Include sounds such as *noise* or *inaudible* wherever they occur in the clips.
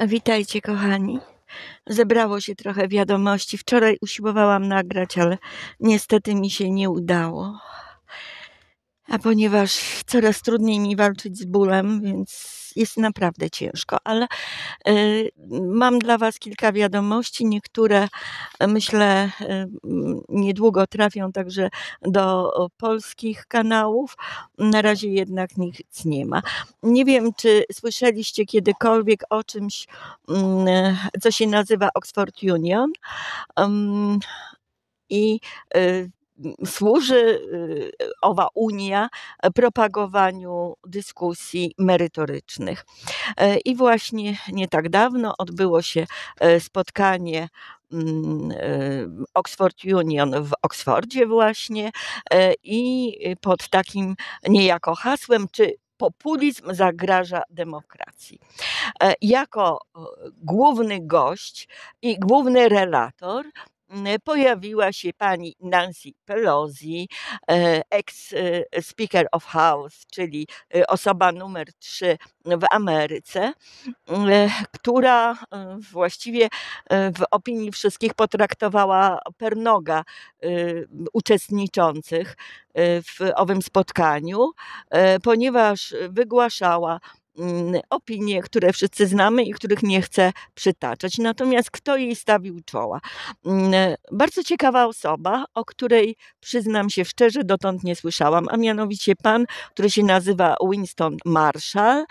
Witajcie, kochani. Zebrało się trochę wiadomości. Wczoraj usiłowałam nagrać, ale niestety mi się nie udało. A ponieważ coraz trudniej mi walczyć z bólem, więc jest naprawdę ciężko, ale y, mam dla Was kilka wiadomości. Niektóre e, myślę e, niedługo trafią także do polskich kanałów. Na razie jednak nic nie ma. Nie wiem, czy słyszeliście kiedykolwiek o czymś, mm, e, co się nazywa Oxford Union. I y, służy y, owa Unia e, propagowaniu dyskusji merytorycznych. E, I właśnie nie tak dawno odbyło się e, spotkanie mm, Oxford Union w Oksfordzie właśnie i pod takim niejako hasłem, czy populizm zagraża demokracji. Jako główny gość i główny relator E, pojawiła się pani Nancy Pelosi, e, ex-Speaker e, of House, czyli osoba numer 3 w Ameryce, która właściwie w opinii wszystkich potraktowała pernoga uczestniczących w owym spotkaniu, ponieważ wygłaszała Mm, opinie, które wszyscy znamy i których nie chcę przytaczać. Natomiast kto jej stawił czoła? Mm, bardzo ciekawa osoba, o której przyznam się szczerze, dotąd nie słyszałam, a mianowicie pan, który się nazywa Winston Marshall.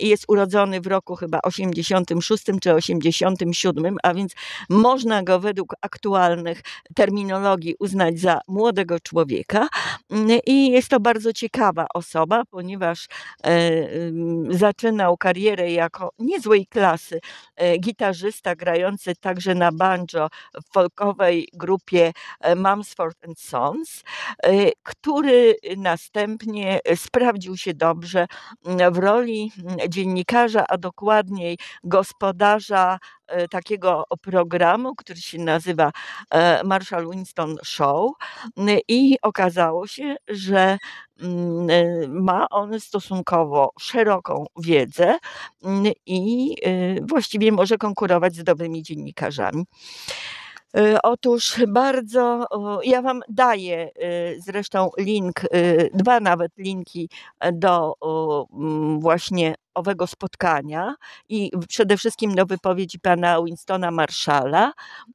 Jest urodzony w roku chyba 86 czy 87, a więc można go według aktualnych terminologii uznać za młodego człowieka. Mm, I jest to bardzo ciekawa osoba, ponieważ e, Y, zaczynał karierę jako niezłej klasy e, gitarzysta grający także na banjo w folkowej grupie e, Mumsford and Sons, e, który następnie sprawdził się dobrze w roli dziennikarza, a dokładniej gospodarza E, takiego programu, który się nazywa e, Marshall Winston Show i okazało się, że mm, e, ma on stosunkowo szeroką wiedzę i właściwie może konkurować z dobrymi dziennikarzami. Otóż bardzo, ja Wam daję zresztą link, dwa nawet linki do właśnie owego spotkania i przede wszystkim do wypowiedzi pana Winstona Marszala.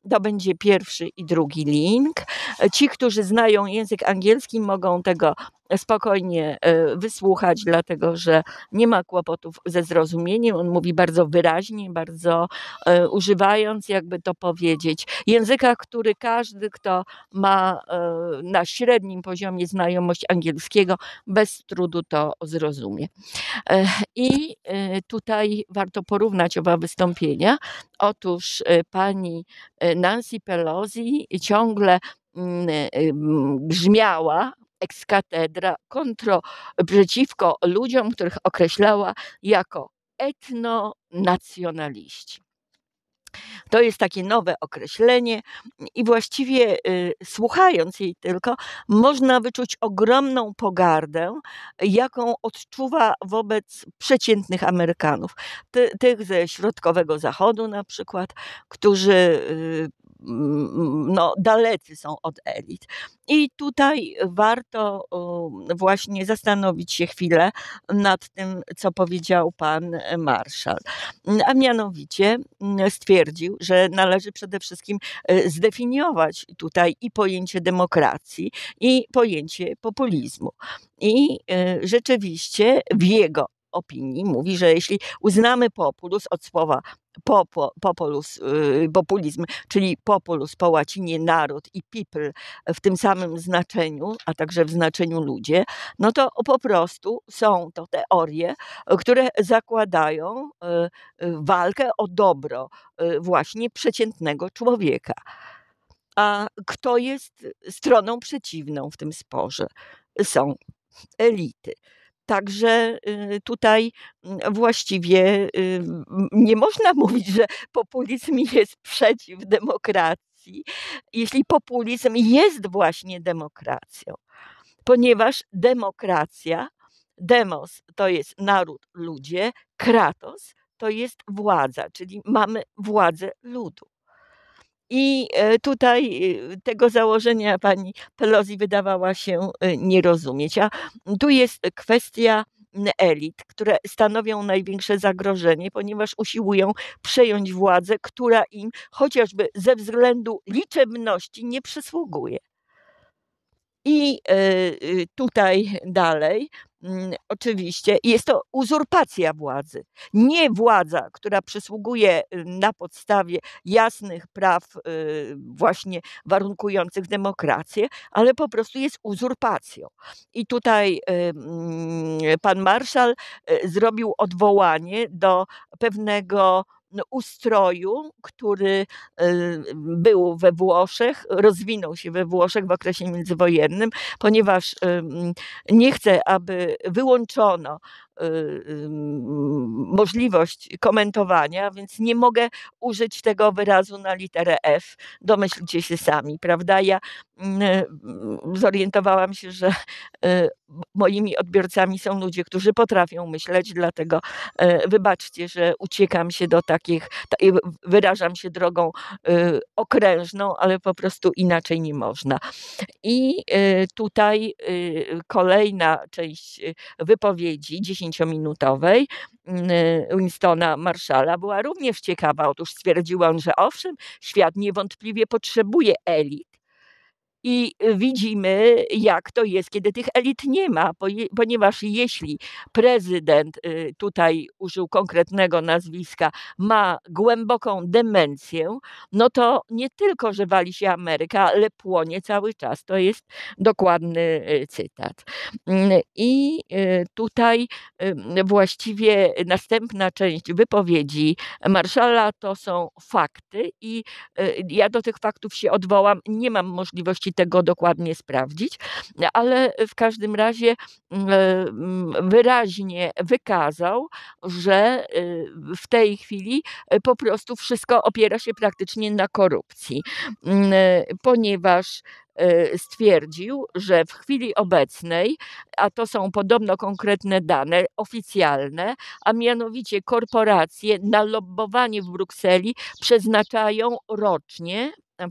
To będzie pierwszy i drugi link. E, ci, którzy znają język angielski, mogą tego spokojnie e, wysłuchać, dlatego że nie ma kłopotów ze zrozumieniem. On mówi bardzo wyraźnie, bardzo e, używając, jakby to powiedzieć, języka, który każdy, kto ma e, na średnim poziomie znajomość angielskiego, bez trudu to zrozumie. I tutaj warto porównać oba wystąpienia. Otóż pani Nancy Pelosi ciągle mm, grzmiała, ex cathedra przeciwko ludziom, których określała jako etnonacjonaliści. To jest takie nowe określenie, i właściwie y, słuchając jej tylko, można wyczuć ogromną pogardę, jaką odczuwa wobec przeciętnych Amerykanów. Ty, tych ze środkowego zachodu, na przykład, którzy y, no, dalecy są od elit. I tutaj warto właśnie zastanowić się chwilę nad tym, co powiedział pan e, marszał. A mianowicie stwierdził, że należy przede wszystkim e, zdefiniować tutaj i pojęcie demokracji, i pojęcie populizmu. I e, rzeczywiście w jego opinii mówi, że jeśli uznamy populus od słowa popo, populus, y, populizm, czyli populus po łacinie naród i people w tym samym znaczeniu, a także w znaczeniu ludzie, no to po prostu są to teorie, które zakładają y, y, walkę o dobro właśnie przeciętnego człowieka. A kto jest stroną przeciwną w tym sporze? Są elity. Także y, tutaj mm, właściwie y, nie można *laughs* mówić, że populizm jest przeciw demokracji, jeśli populizm jest właśnie demokracją, ponieważ demokracja, demos to jest naród, ludzie, kratos to jest władza, czyli mamy władzę ludu. I e, tutaj e, tego założenia pani Pelosi wydawała się e, nie rozumieć. A tu jest kwestia elit, które stanowią największe zagrożenie, ponieważ usiłują przejąć władzę, która im chociażby ze względu liczebności nie przysługuje. I tutaj dalej Mm, oczywiście, jest to uzurpacja władzy. Nie władza, która przysługuje y, na podstawie jasnych praw, y, właśnie warunkujących demokrację, ale po prostu jest uzurpacją. I tutaj y, mm, pan marszal zrobił odwołanie do pewnego ustroju, który y, był we Włoszech, rozwinął się we Włoszech w okresie międzywojennym, ponieważ nie chcę, aby wyłączono Y, y, możliwość komentowania, więc nie mogę użyć tego wyrazu na literę F. Domyślcie się sami, prawda? Ja mm, y, zorientowałam się, że moimi odbiorcami są ludzie, którzy potrafią myśleć, dlatego wybaczcie, że uciekam się do takich, wyrażam się drogą okrężną, ale po prostu inaczej nie można. I tutaj kolejna część wypowiedzi, 10 10-minutowej mm, y, Winstona Marszala była również ciekawa. Otóż stwierdził on, że owszem, świat niewątpliwie potrzebuje elit, i widzimy, jak to jest, kiedy tych elit nie ma, ponieważ jeśli prezydent, y, tutaj użył konkretnego nazwiska, ma głęboką demencję, no to nie tylko, że wali się Ameryka, ale płonie cały czas. To jest dokładny y, cytat. Mm, I y, tutaj właściwie następna część wypowiedzi marszala to są fakty, i ja do tych faktów się odwołam. Nie mam możliwości tego dokładnie sprawdzić, ale w każdym razie mm, e, mm, wyraźnie wykazał, że y, w tej chwili e, po prostu wszystko opiera się praktycznie na korupcji, mm, e, ponieważ stwierdził, że w chwili obecnej, a to są podobno konkretne dane oficjalne, a mianowicie korporacje na lobbowanie w Brukseli przeznaczają rocznie E,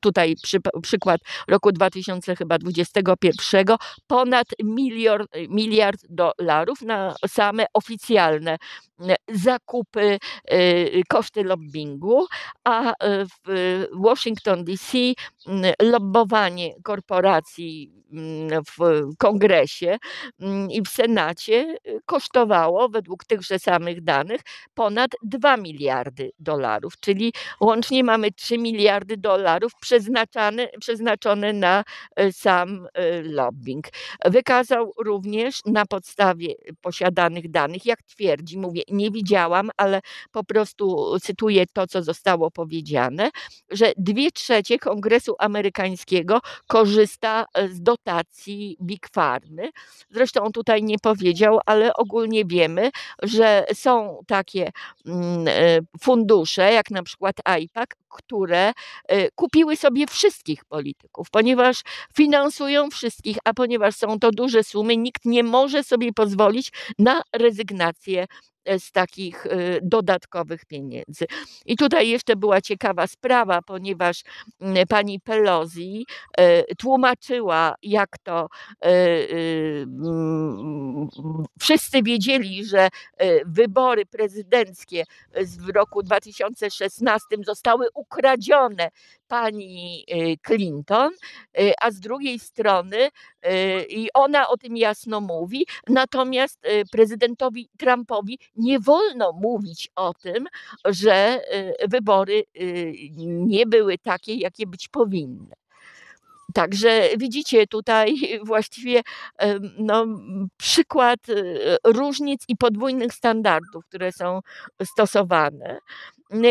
tutaj przy, przykład roku 2021, ponad miliard, y, miliard dolarów na same oficjalne e, zakupy, y, koszty lobbyingu, a e, w Washington DC lobbowanie korporacji w kongresie i w Senacie y, kosztowało według tychże samych danych ponad 2 miliardy dolarów, czyli łącznie mamy 3 miliardy miliardy dolarów przeznaczane przeznaczone na e, sam e, lobbying. Wykazał również na podstawie posiadanych danych, jak twierdzi, mówię, nie widziałam, ale po prostu cytuję to, co zostało powiedziane, że dwie trzecie Kongresu Amerykańskiego korzysta e, z dotacji Big Farmy. Zresztą on tutaj nie powiedział, ale ogólnie wiemy, że są takie mm, fundusze, jak na przykład IPAC, które Y, kupiły sobie wszystkich polityków, ponieważ finansują wszystkich, a ponieważ są to duże sumy, nikt nie może sobie pozwolić na rezygnację E, z takich y, dodatkowych pieniędzy. I tutaj jeszcze była ciekawa sprawa, ponieważ pani Pelosi e, tłumaczyła, jak to e, wszyscy wiedzieli, że wybory prezydenckie w roku 2016 zostały ukradzione pani Clinton, a z drugiej strony i ona o tym jasno mówi, natomiast prezydentowi Trumpowi nie wolno mówić o tym, że y, wybory y, nie były takie, jakie być powinny. Także widzicie tutaj *laughs* właściwie no, przykład y, różnic i podwójnych standardów, które są stosowane.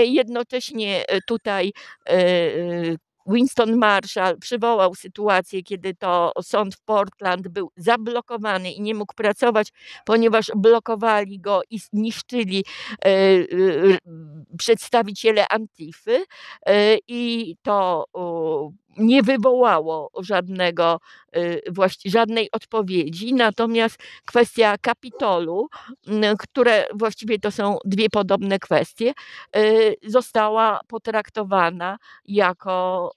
Jednocześnie tutaj Winston Marshall przywołał sytuację, kiedy to sąd w Portland był zablokowany i nie mógł pracować, ponieważ blokowali go i niszczyli e, e, przedstawiciele Antify. E, I to nie wywołało żadnego, y, żadnej odpowiedzi. Natomiast kwestia kapitolu, które właściwie to są dwie podobne kwestie, y, została potraktowana jako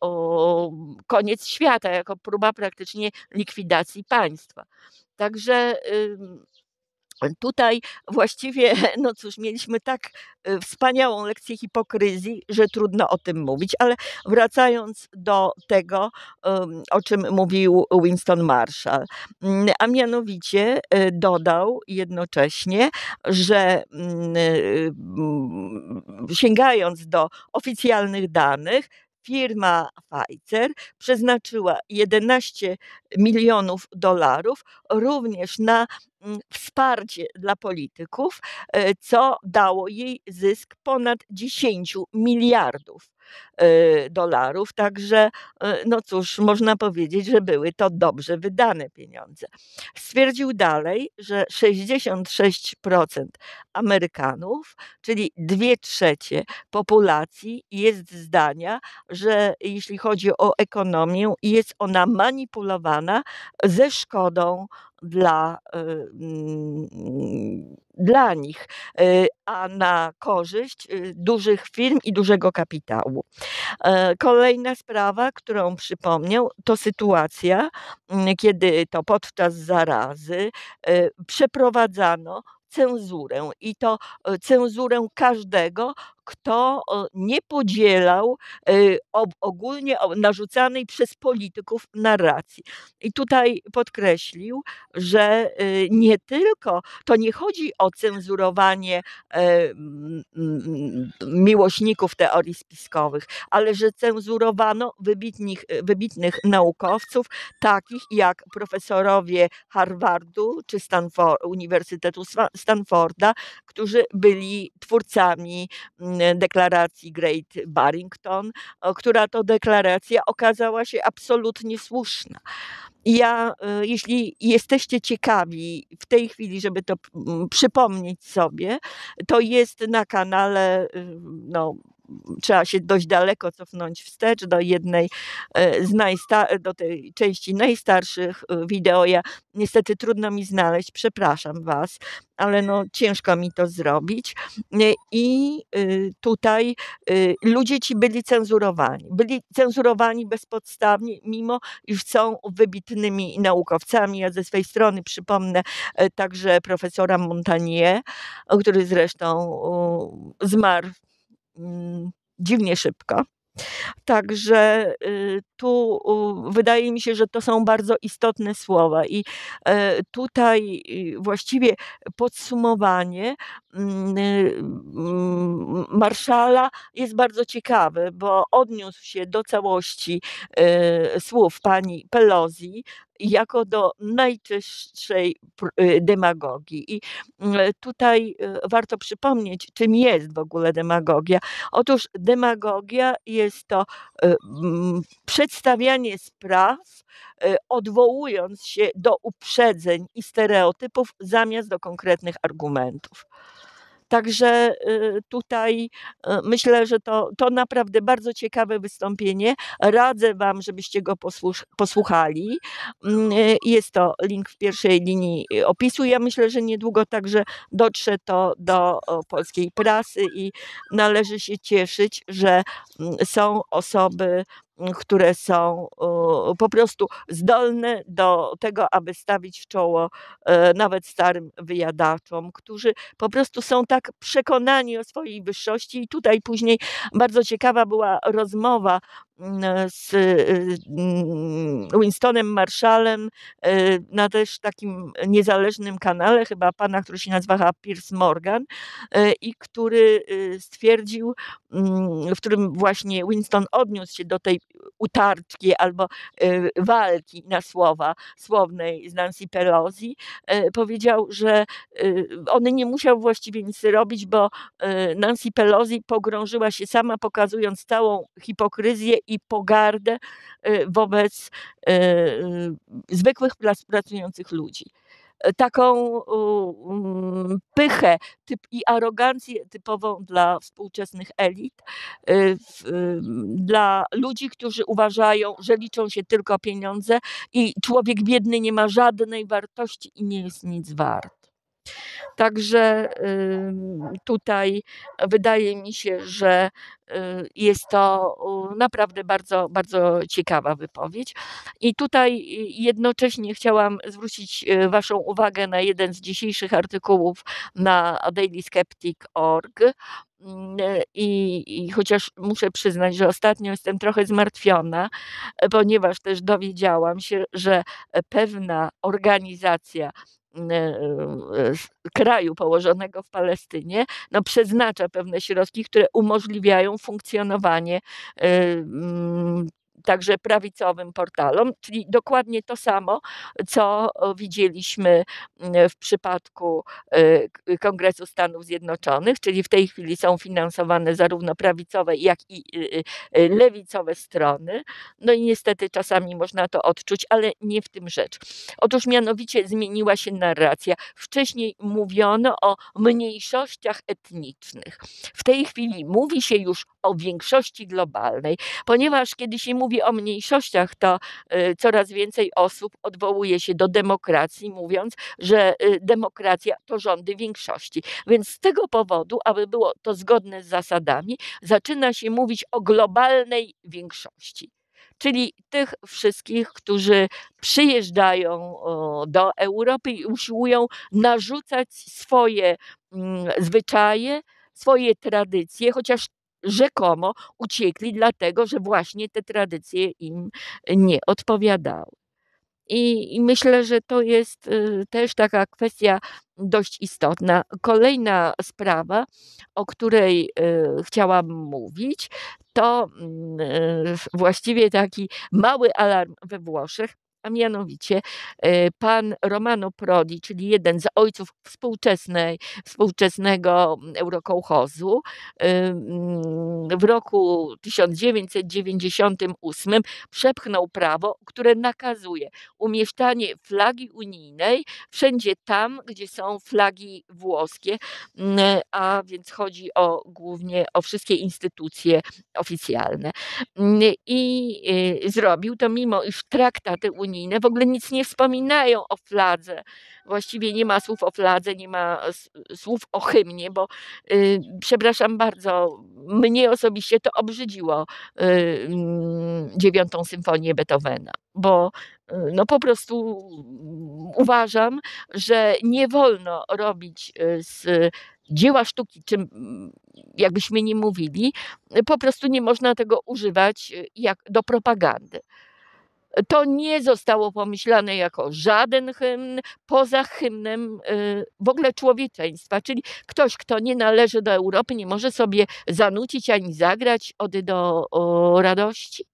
koniec świata, jako próba praktycznie likwidacji państwa. Także Tutaj właściwie, *laughs* no cóż, mieliśmy tak y, wspaniałą lekcję hipokryzji, że trudno o tym mówić, ale wracając do tego, o czym mówił Winston Marshall, mm, a mianowicie y, dodał jednocześnie, że mm, y, mm, sięgając do oficjalnych danych, firma Pfizer przeznaczyła 11 milionów dolarów również na mm, wsparcie dla polityków, e, co dało jej zysk ponad 10 miliardów. Y, dolarów. Także, y, no cóż, można powiedzieć, że były to dobrze wydane pieniądze. Stwierdził dalej, że 66% Amerykanów, czyli 2 trzecie populacji, jest zdania, że jeśli chodzi o ekonomię, jest ona manipulowana ze szkodą dla, y, mm, dla nich, a na korzyść dużych firm i dużego kapitału. E, kolejna sprawa, którą przypomniał, to sytuacja, mm, kiedy to podczas zarazy e, przeprowadzano cenzurę i to e, cenzurę każdego, kto nie podzielał y, ogólnie narzucanej przez polityków narracji. I tutaj podkreślił, że y, nie tylko to nie chodzi o cenzurowanie e, mm, miłośników teorii spiskowych, ale że cenzurowano wybitnych, wybitnych naukowców, takich jak profesorowie Harvardu czy Stanford, Uniwersytetu Stanforda, którzy byli twórcami mm, E, deklaracji Great Barrington, e, która to deklaracja okazała się absolutnie słuszna. Ja, e, jeśli jesteście ciekawi w tej chwili, żeby to przypomnieć sobie, to jest na kanale y, no, trzeba się dość daleko cofnąć wstecz do jednej e, z najsta- do tej części najstarszych e, wideo. Ja niestety trudno mi znaleźć, przepraszam Was, ale no ciężko mi to zrobić. E, I tutaj ludzie ci byli cenzurowani. Byli cenzurowani bezpodstawnie, mimo iż są wybitnymi naukowcami. Ja ze swojej strony przypomnę także profesora Montagnier, który zresztą zmarł Mm, dziwnie szybko. Także y, tu wydaje mi się, że to są bardzo istotne słowa, i e, tutaj y, właściwie podsumowanie mm, y, mm, marszala jest bardzo ciekawe, bo odniósł się do całości e, słów pani Pelosi, jako do najczystszej y, demagogii. I mm, tutaj y, warto przypomnieć, czym jest w ogóle demagogia. Otóż demagogia jest to y, mm, przedstawianie spraw, odwołując się do uprzedzeń i stereotypów zamiast do konkretnych argumentów. Także y, tutaj y, myślę, że to, to naprawdę bardzo ciekawe wystąpienie. Radzę Wam, żebyście go posłuchali. Mm, y, jest to link w pierwszej linii opisu. Ja myślę, że niedługo także dotrze to do polskiej prasy i należy się cieszyć, że mm, są osoby które są po prostu zdolne do tego, aby stawić w czoło e, nawet starym wyjadaczom, którzy po prostu są tak przekonani o swojej wyższości. I tutaj później bardzo ciekawa była rozmowa z y, y, Winstonem Marshallem y, na też takim niezależnym kanale, chyba pana, który się nazywa Piers Morgan i który stwierdził, mm, w którym właśnie Winston odniósł się do tej utartki albo walki na słowa słownej z Nancy Pelosi, powiedział, że on nie musiał właściwie nic robić, bo Nancy Pelosi pogrążyła się sama, pokazując całą hipokryzję i pogardę y, wobec y, y, zwykłych pracujących ludzi e, taką mm, pychę typ, i arogancję typową dla współczesnych elit, dla ludzi, którzy uważają, że liczą się tylko pieniądze i człowiek biedny nie ma żadnej wartości i nie jest nic wart. Także tutaj wydaje mi się, że y, jest to naprawdę bardzo, bardzo ciekawa wypowiedź. I tutaj y, jednocześnie chciałam zwrócić y, Waszą uwagę na jeden z dzisiejszych artykułów na dailyskeptic.org. Mm, I, I, chociaż muszę przyznać, że ostatnio jestem trochę zmartwiona, ponieważ też dowiedziałam się, że pewna organizacja E, e, kraju położonego w Palestynie, no przeznacza pewne środki, które umożliwiają funkcjonowanie e, także prawicowym portalom, czyli dokładnie to samo, co widzieliśmy mm, w przypadku y, Kongresu Stanów Zjednoczonych, czyli w tej chwili są finansowane zarówno prawicowe, jak i y, y, lewicowe strony. No i niestety czasami można to odczuć, ale nie w tym rzecz. Otóż mianowicie zmieniła się narracja. Wcześniej mówiono o mniejszościach etnicznych. W tej chwili mówi się już o większości globalnej, ponieważ kiedy się mówi mówi o mniejszościach, to y, coraz więcej osób odwołuje się do demokracji, mówiąc, że y, demokracja to rządy większości. Więc z tego powodu, aby było to zgodne z zasadami, zaczyna się mówić o globalnej większości czyli tych wszystkich, którzy przyjeżdżają do Europy i usiłują narzucać swoje mm, zwyczaje, swoje tradycje, chociaż rzekomo uciekli, dlatego że właśnie te tradycje im nie odpowiadały. I, I, myślę, że to jest y, też taka kwestia dość istotna. Kolejna sprawa, o której y, chciałam mówić, to mm, y, właściwie taki mały alarm we Włoszech a mianowicie e, pan Romano Prodi, czyli jeden z ojców współczesnej, współczesnego mm, eurokołchozu, e, mm, w roku 1998 przepchnął prawo, które nakazuje umieszczanie flagi unijnej wszędzie tam, gdzie są flagi włoskie, mm, a więc chodzi o głównie o wszystkie instytucje oficjalne. I e, zrobił to mimo, iż traktaty unijne unijne w ogóle nic nie wspominają o fladze. Właściwie nie ma słów o fladze, nie ma e, słów o hymnie, bo y, przepraszam bardzo, mnie osobiście to obrzydziło y, mm, dziewiątą symfonię Beethovena, bo y, no po prostu uważam, że nie wolno robić y, z dzieła sztuki, czym jakbyśmy nie mówili, po prostu nie można tego używać y, jak do propagandy. To nie zostało pomyślane jako żaden hymn poza hymnem y, w ogóle człowieczeństwa, czyli ktoś, kto nie należy do Europy, nie może sobie zanucić ani zagrać ody do radości.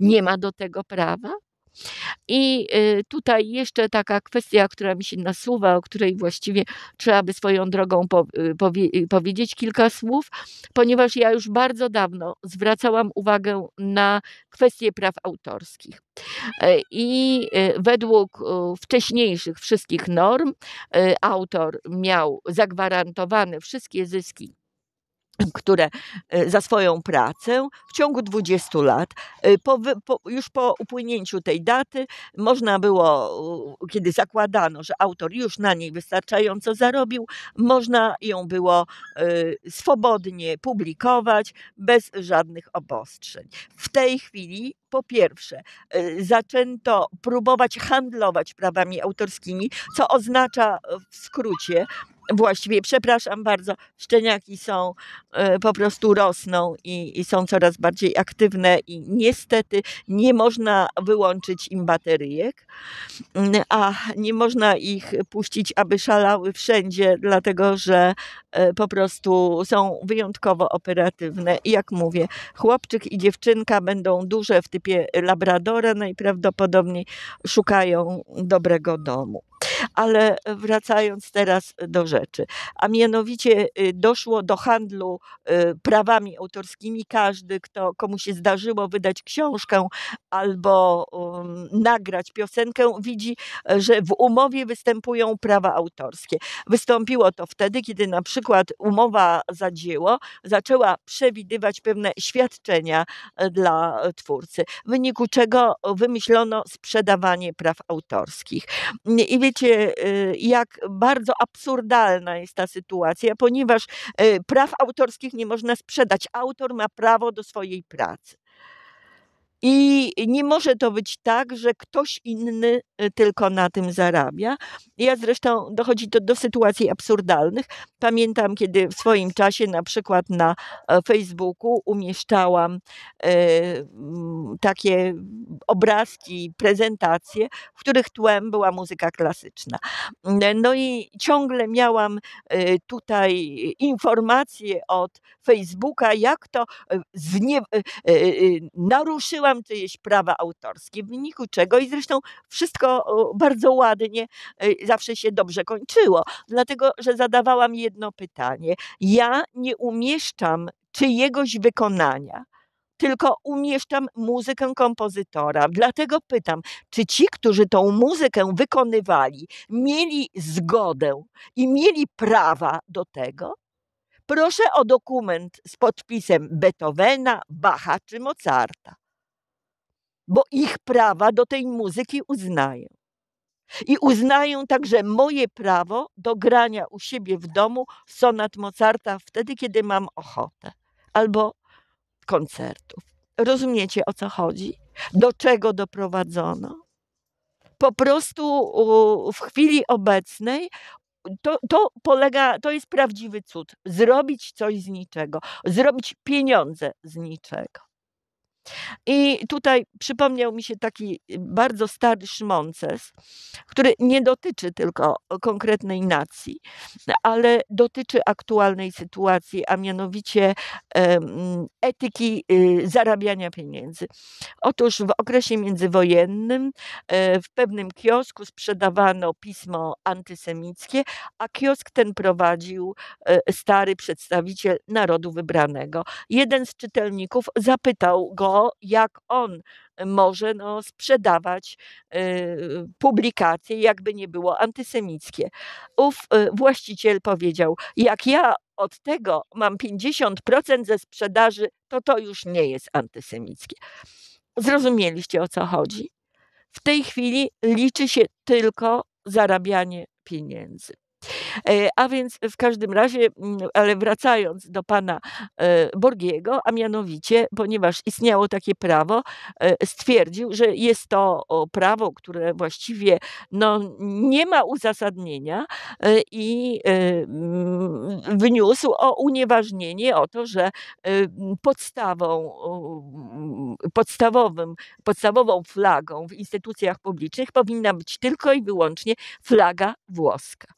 Nie ma do tego prawa. I y, tutaj jeszcze taka kwestia, która mi się nasuwa, o której właściwie trzeba by swoją drogą y, powie y, powiedzieć kilka słów, ponieważ ja już bardzo dawno zwracałam uwagę na kwestie praw autorskich. E, I według wcześniejszych wszystkich norm autor miał zagwarantowane wszystkie zyski które e, za swoją pracę w ciągu 20 lat, e, po, po, już po upłynięciu tej daty, można było, kiedy zakładano, że autor już na niej wystarczająco zarobił, można ją było e, swobodnie publikować bez żadnych obostrzeń. W tej chwili po pierwsze, zaczęto próbować handlować prawami autorskimi, co oznacza w skrócie, właściwie, przepraszam bardzo, szczeniaki są, e, po prostu rosną i, i, są coraz bardziej aktywne i niestety nie można wyłączyć im bateryjek, mm, a nie można ich puścić, aby szalały wszędzie, dlatego że e, po prostu są wyjątkowo operatywne. I jak mówię, chłopczyk i dziewczynka będą duże w typie labradora, najprawdopodobniej szukają dobrego domu. Ale wracając teraz do rzeczy, a mianowicie y, doszło do handlu y, prawami autorskimi. Każdy, kto, komu się zdarzyło wydać książkę albo um, nagrać piosenkę, widzi, że w umowie występują prawa autorskie. Wystąpiło to wtedy, kiedy na przykład umowa za dzieło zaczęła przewidywać pewne świadczenia e, dla twórcy, w wyniku czego wymyślono sprzedawanie praw autorskich. I wiecie, Y, jak bardzo absurdalna jest ta sytuacja, ponieważ y, praw autorskich nie można sprzedać. Autor ma prawo do swojej pracy. I nie może to być tak, że ktoś inny y, tylko na tym zarabia. Ja zresztą dochodzi to do sytuacji absurdalnych. Pamiętam, kiedy w swoim czasie na przykład na e, Facebooku umieszczałam e, takie obrazki, prezentacje, w których tłem była muzyka klasyczna. No i ciągle miałam e, tutaj informacje od Facebooka, jak to znie, naruszyła czyjeś prawa autorskie, w wyniku czego i zresztą wszystko bardzo ładnie e, zawsze się dobrze kończyło, dlatego że zadawałam jedno pytanie. Ja nie umieszczam czyjegoś wykonania tylko umieszczam muzykę kompozytora. Dlatego pytam, czy ci, którzy tą muzykę wykonywali, mieli zgodę i mieli prawa do tego? Proszę o dokument z podpisem Beethovena, Bacha czy Mozarta bo ich prawa do tej muzyki uznają I uznają także moje prawo do grania u siebie w domu sonat Mozarta wtedy, kiedy mam ochotę, albo koncertów. Rozumiecie o co chodzi? Do czego doprowadzono? Po prostu w chwili obecnej to, to polega, to jest prawdziwy cud. Zrobić coś z niczego, zrobić pieniądze z niczego. I tutaj przypomniał mi się taki y, bardzo stary Szmonces, który nie dotyczy tylko konkretnej nacji, ale dotyczy aktualnej sytuacji, a mianowicie etyki y, zarabiania pieniędzy. Otóż w okresie międzywojennym e, w pewnym kiosku sprzedawano pismo antysemickie, a kiosk ten prowadził e, stary przedstawiciel narodu wybranego. Jeden z czytelników zapytał go, jak on może no, sprzedawać y, publikacje, jakby nie było antysemickie. Ów y, właściciel powiedział: Jak ja od tego mam 50% ze sprzedaży, to to już nie jest antysemickie. Zrozumieliście o co chodzi? W tej chwili liczy się tylko zarabianie pieniędzy. E, a więc w każdym razie, mm, ale wracając do pana e, Borgiego, a mianowicie, ponieważ istniało takie prawo, e, stwierdził, że jest to prawo, które właściwie no, nie ma uzasadnienia i mm, wniósł o unieważnienie, o to, że podstawą, mm, podstawowym, podstawową flagą w instytucjach publicznych powinna być tylko i wyłącznie flaga włoska.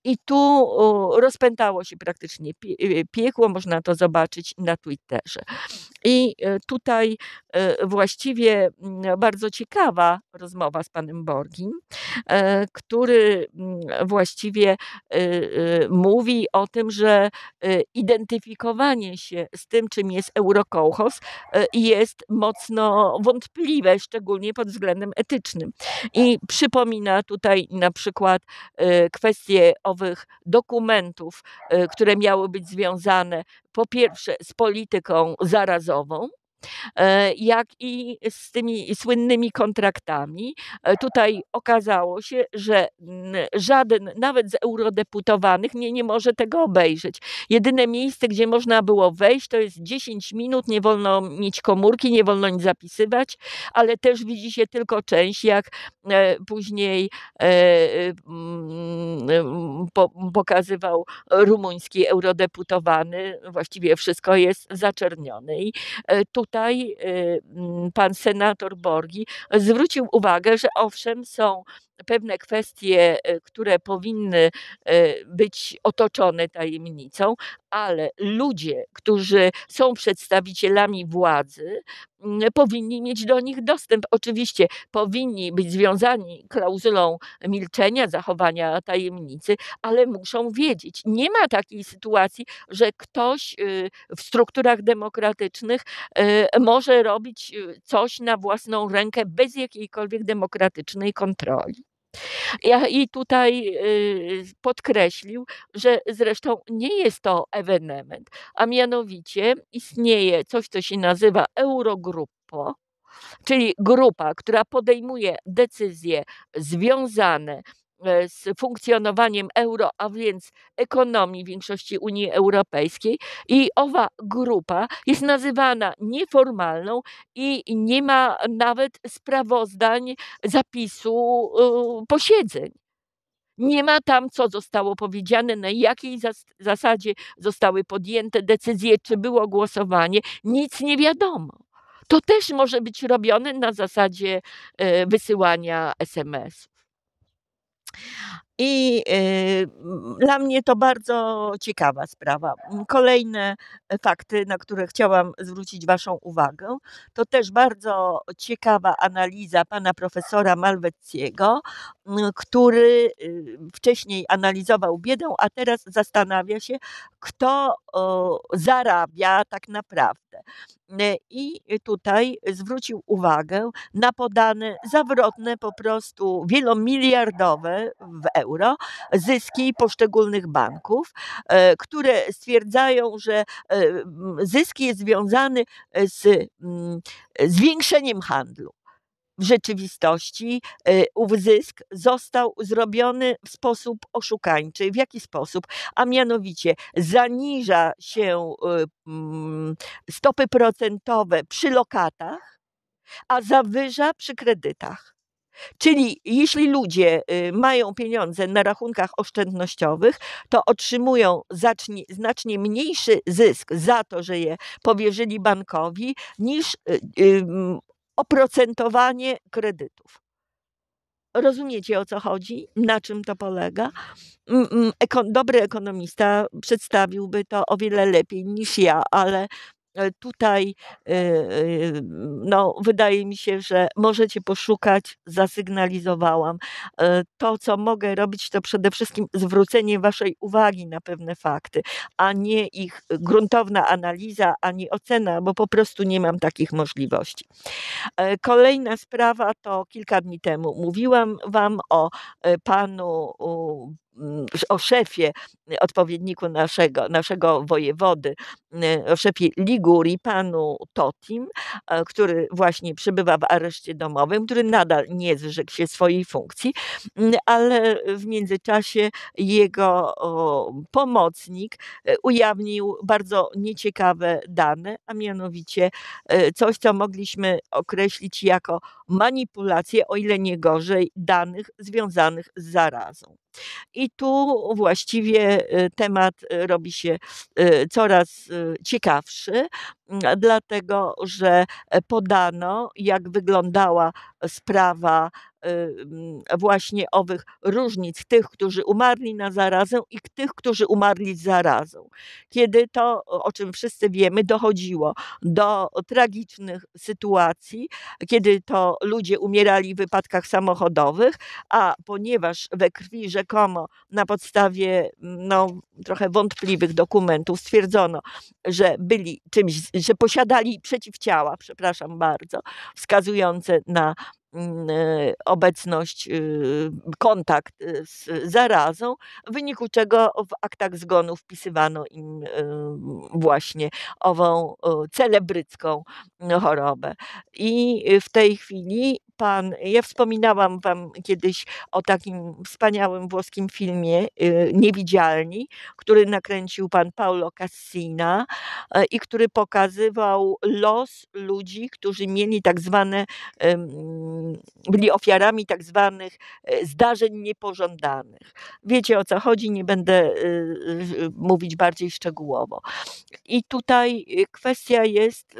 I tu rozpętało się praktycznie y, piekło, można to zobaczyć na Twitterze. I y, tutaj y, właściwie mm, bardzo ciekawa rozmowa z panem Borgim, e, który mm, właściwie mówi o tym, że identyfikowanie się z tym, czym jest eurokołchos, e, jest mocno wątpliwe, szczególnie pod względem etycznym. I przypomina tutaj na przykład kwestię o owych dokumentów, y, które miały być związane po pierwsze z polityką zarazową, E, jak i z tymi słynnymi kontraktami. E, tutaj okazało się, że żaden, nawet z eurodeputowanych, mnie nie może tego obejrzeć. Jedyne miejsce, gdzie można było wejść, to jest 10 minut, nie wolno mieć komórki, nie wolno nic zapisywać, ale też widzi się tylko część, jak e, później mm, pokazywał rumuński eurodeputowany, właściwie wszystko jest zaczernione. I tutaj tutaj y, mm, pan senator Borgi zwrócił uwagę, że owszem, są pewne kwestie, e, które powinny e, być otoczone tajemnicą, ale ludzie, którzy są przedstawicielami władzy, powinni mieć do nich dostęp. Oczywiście powinni być związani klauzulą milczenia, zachowania tajemnicy, ale muszą wiedzieć. Nie ma takiej sytuacji, że ktoś y, w strukturach demokratycznych e, może robić y, coś na własną rękę bez jakiejkolwiek demokratycznej kontroli. Ja I tutaj y, podkreślił, że zresztą nie jest to ewenement, a mianowicie istnieje coś, co się nazywa eurogruppo, czyli grupa, która podejmuje decyzje związane E, z funkcjonowaniem euro, a więc ekonomii większości Unii Europejskiej. I owa grupa jest nazywana nieformalną i nie ma nawet sprawozdań zapisu posiedzeń. Nie ma tam, co zostało powiedziane, na jakiej zas zasadzie zostały podjęte decyzje, czy było głosowanie. Nic nie wiadomo. To też może być robione na zasadzie e, wysyłania SMS-ów. I y, dla mnie to bardzo ciekawa sprawa. Kolejne e, fakty, na które chciałam zwrócić Waszą uwagę, to też bardzo ciekawa analiza pana profesora Malweciego, który y, wcześniej analizował biedę, a teraz zastanawia się, kto zarabia tak naprawdę. E, i tutaj zwrócił uwagę na podane zawrotne, po prostu wielomiliardowe w euro zyski poszczególnych banków, e, które stwierdzają, że e, zyski jest związany z mm, zwiększeniem handlu w rzeczywistości y, zysk został zrobiony w sposób oszukańczy. W jaki sposób? A mianowicie zaniża się y, mm, stopy procentowe przy lokatach, a zawyża przy kredytach. Czyli jeśli ludzie y, mają pieniądze na rachunkach oszczędnościowych, to otrzymują znacznie mniejszy zysk za to, że je powierzyli bankowi, niż oprocentowanie kredytów. Rozumiecie o co chodzi? Na czym to polega? Mm, mm, dobry ekonomista przedstawiłby to o wiele lepiej niż ja, ale E, tutaj e, e, no, wydaje mi się, że możecie poszukać, zasygnalizowałam. To, co mogę robić, to przede wszystkim zwrócenie Waszej uwagi na pewne fakty, a nie ich gruntowna analiza, ani ocena, bo po prostu nie mam takich możliwości. Kolejna sprawa to kilka dni temu mówiłam Wam o panu Mm, o szefie y, odpowiedniku naszego, naszego wojewody, y, o szefie Ligurii, panu Totim, e, który właśnie przebywa w areszcie domowym, który nadal nie zrzekł się swojej funkcji, mm, ale w międzyczasie jego pomocnik e, ujawnił bardzo nieciekawe dane, a mianowicie e, coś, co mogliśmy określić jako manipulację, o ile nie gorzej, danych związanych z zarazą. I tu właściwie y, temat y, robi się y, coraz ciekawszy, mm, dlatego że e, podano, jak wyglądała sprawa właśnie owych różnic, tych, którzy umarli na zarazę i tych, którzy umarli z zarazą. Kiedy to, o czym wszyscy wiemy, dochodziło do tragicznych sytuacji, kiedy to ludzie umierali w wypadkach samochodowych, a ponieważ we krwi rzekomo na podstawie no, trochę wątpliwych dokumentów stwierdzono, że byli czymś, że posiadali przeciwciała, przepraszam bardzo, wskazujące na Mm, y, obecność, y, kontakt y, z zarazą, w wyniku czego w aktach zgonu wpisywano im właśnie ową celebrycką no, chorobę. I w tej chwili Pan, ja wspominałam Wam kiedyś o takim wspaniałym włoskim filmie y, Niewidzialni, który nakręcił Pan Paolo Cassina e, i który pokazywał los ludzi, którzy mieli tak zwane, byli ofiarami tak zwanych e, zdarzeń niepożądanych. Wiecie o co chodzi, nie będę e, mówić bardziej szczegółowo. I tutaj kwestia jest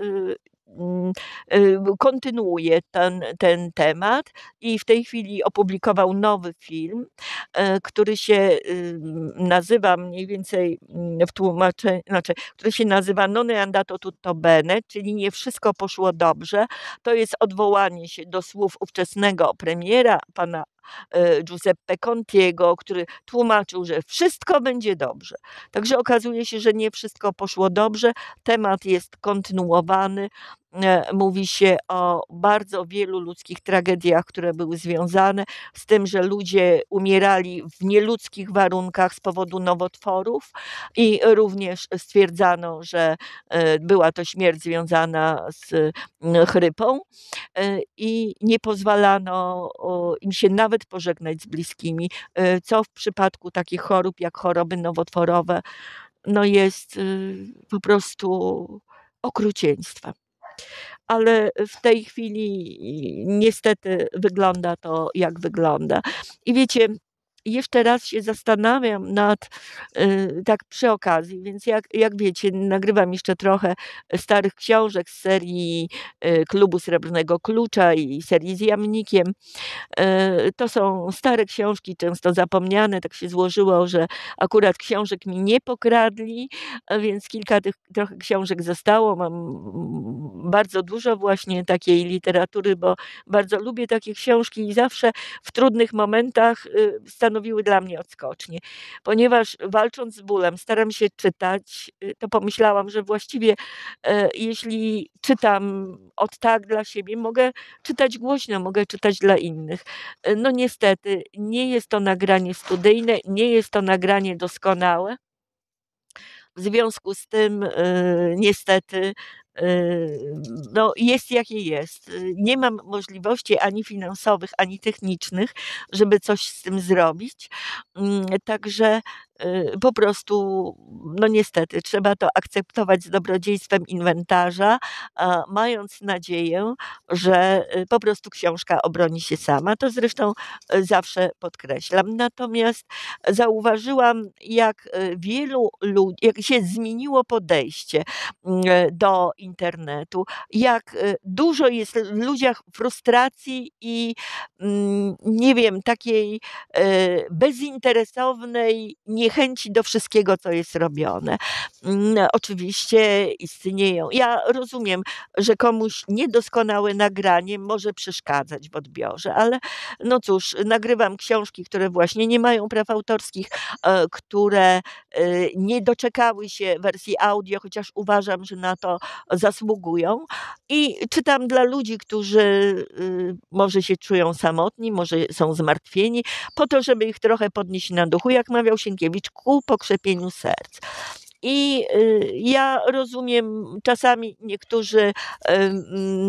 Mm, y, kontynuuje ten, ten temat i w tej chwili opublikował nowy film, e, który się y, nazywa mniej więcej mm, w tłumaczeniu, znaczy, który się nazywa Non andato tutto bene, czyli nie wszystko poszło dobrze. To jest odwołanie się do słów ówczesnego premiera, pana e, Giuseppe Contiego, który tłumaczył, że wszystko będzie dobrze. Także okazuje się, że nie wszystko poszło dobrze. Temat jest kontynuowany. E, mówi się o bardzo wielu ludzkich tragediach, które były związane z tym, że ludzie umierali w nieludzkich warunkach z powodu nowotworów i również stwierdzano, że e, była to śmierć związana z chrypą e, i nie pozwalano im się nawet pożegnać z bliskimi, co w przypadku takich chorób jak choroby nowotworowe no jest po prostu okrucieństwem ale w tej chwili niestety wygląda to, jak wygląda. I wiecie, jeszcze raz się zastanawiam nad, y, tak przy okazji, więc jak, jak wiecie, nagrywam jeszcze trochę starych książek z serii y, Klubu Srebrnego Klucza i serii z Jamnikiem. Y, to są stare książki, często zapomniane, tak się złożyło, że akurat książek mi nie pokradli, więc kilka tych trochę książek zostało. Mam bardzo dużo właśnie takiej literatury, bo bardzo lubię takie książki i zawsze w trudnych momentach stanowiły dla mnie odskocznie. Ponieważ e, walcząc z bólem, staram się czytać, e, to pomyślałam, że właściwie e, jeśli czytam od tak dla siebie, mogę czytać głośno, mogę czytać dla innych. No niestety, nie jest to nagranie studyjne, nie jest to nagranie doskonałe. W związku z tym y, niestety y, no, jest jakie jest. Nie mam możliwości ani finansowych, ani technicznych, żeby coś z tym zrobić. Mm, także Y, po prostu, no niestety, trzeba to akceptować z dobrodziejstwem inwentarza, mając nadzieję, że y, po prostu książka obroni się sama. To zresztą y, zawsze podkreślam. Natomiast zauważyłam, jak wielu ludzi, jak się zmieniło podejście mm, do internetu, jak dużo jest w ludziach frustracji i mm, nie wiem, takiej bezinteresownej niechęci niechęci do wszystkiego, co jest robione. Mm, oczywiście istnieją. Ja rozumiem, że komuś niedoskonałe nagranie może przeszkadzać w odbiorze, ale no cóż, nagrywam książki, które właśnie nie mają praw autorskich, e, które e, nie doczekały się wersji audio, chociaż uważam, że na to zasługują. I czytam dla ludzi, którzy y, może się czują samotni, może są zmartwieni, po to, żeby ich trochę podnieść na duchu. Jak mawiał Sienkiewicz, robić kół po krzepieniu serc. I y, ja rozumiem, czasami niektórzy, y,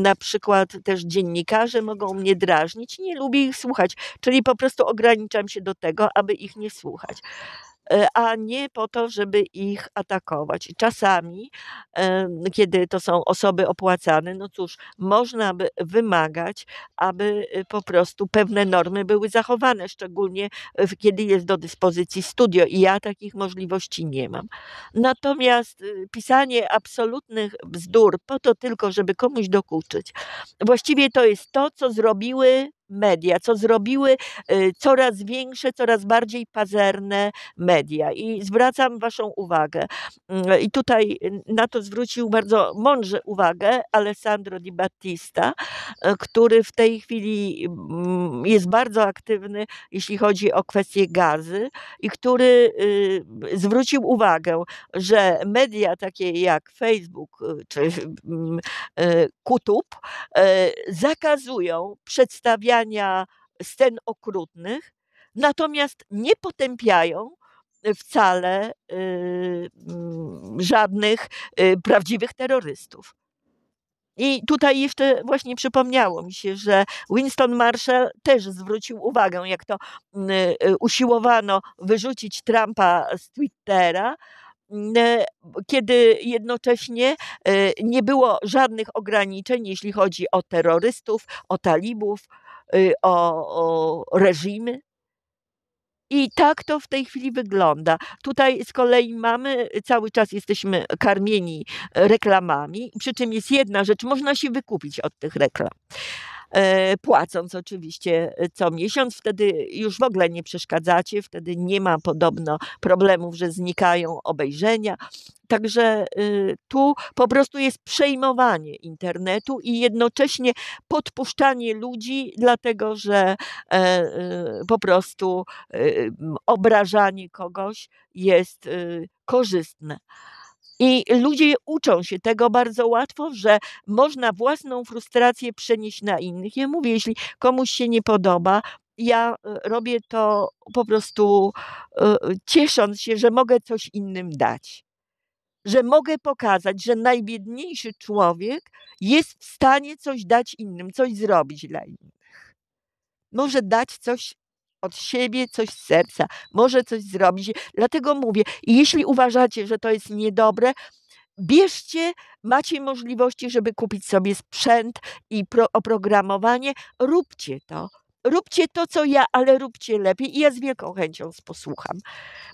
na przykład też dziennikarze, mogą mnie drażnić, nie lubię ich słuchać, czyli po prostu ograniczam się do tego, aby ich nie słuchać. E, a nie po to, żeby ich atakować. czasami, kiedy to są osoby opłacane, no cóż, można by wymagać, aby y, po prostu pewne normy były zachowane, szczególnie kiedy jest do dyspozycji studio i ja takich możliwości nie mam. Natomiast y, pisanie absolutnych bzdur po to tylko, żeby komuś dokuczyć, właściwie to jest to, co zrobiły media, co zrobiły y, coraz większe, coraz bardziej pazerne media. I zwracam Waszą uwagę. Mm, I tutaj y, na to zwrócił bardzo mądrze uwagę Alessandro Di Battista, y, który w tej chwili mm, jest bardzo aktywny, jeśli chodzi o kwestie gazy i który zwrócił uwagę, że media takie jak Facebook czy mm, Kutub zakazują przedstawiania potępiania scen okrutnych, natomiast nie potępiają e, wcale e, mm, żadnych e, prawdziwych terrorystów. I tutaj jeszcze właśnie przypomniało mi się, że Winston Marshall też zwrócił uwagę, jak to mm, usiłowano wyrzucić Trumpa z Twittera, mm, kiedy jednocześnie nie było żadnych ograniczeń, jeśli chodzi o terrorystów, o talibów, Y, o, o reżimy. I tak to w tej chwili wygląda. Tutaj z kolei mamy, y, cały czas jesteśmy karmieni y, reklamami, przy czym jest jedna rzecz, można się wykupić od tych reklam. E, płacąc oczywiście e, co miesiąc. Wtedy już w ogóle nie przeszkadzacie, wtedy nie ma podobno problemów, że znikają obejrzenia. Także e, tu po prostu jest przejmowanie internetu i jednocześnie podpuszczanie ludzi, dlatego że po prostu obrażanie kogoś jest korzystne. I ludzie uczą się tego bardzo łatwo, że można własną frustrację przenieść na innych. Ja mówię, jeśli komuś się nie podoba, ja e, robię to po prostu e, ciesząc się, że mogę coś innym dać. Że mogę pokazać, że najbiedniejszy człowiek jest w stanie coś dać innym, coś zrobić dla innych. Może dać coś od siebie coś z serca, może coś zrobić. Dlatego mówię, jeśli uważacie, że to jest niedobre, bierzcie, macie możliwości, żeby kupić sobie sprzęt i pro, oprogramowanie, róbcie to. Róbcie to, co ja, ale róbcie lepiej i ja z wielką chęcią posłucham.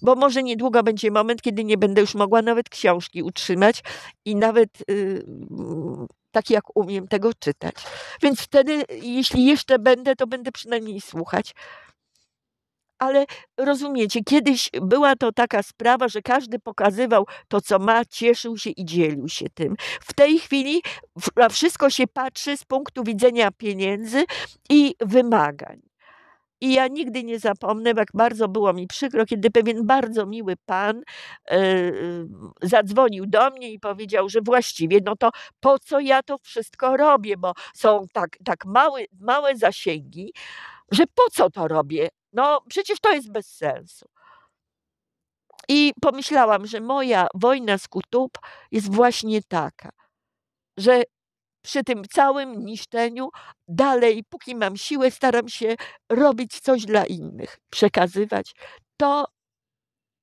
Bo może niedługo będzie moment, kiedy nie będę już mogła nawet książki utrzymać i nawet yy, tak jak umiem tego czytać. Więc wtedy, jeśli jeszcze będę, to będę przynajmniej słuchać ale rozumiecie, kiedyś była to taka sprawa, że każdy pokazywał to, co ma, cieszył się i dzielił się tym. W tej chwili na wszystko się patrzy z punktu widzenia pieniędzy i wymagań. I ja nigdy nie zapomnę, jak bardzo było mi przykro, kiedy pewien bardzo miły pan yy, zadzwonił do mnie i powiedział, że właściwie no to po co ja to wszystko robię, bo są tak, tak małe, małe zasięgi, że po co to robię, no przecież to jest bez sensu. I pomyślałam, że moja wojna z Kutub jest właśnie taka, że przy tym całym niszczeniu dalej, póki mam siłę, staram się robić coś dla innych, przekazywać to,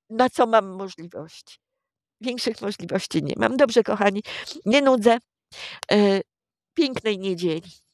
na co mam możliwości. Większych możliwości nie mam. Dobrze, kochani, nie nudzę. E, pięknej niedzieli.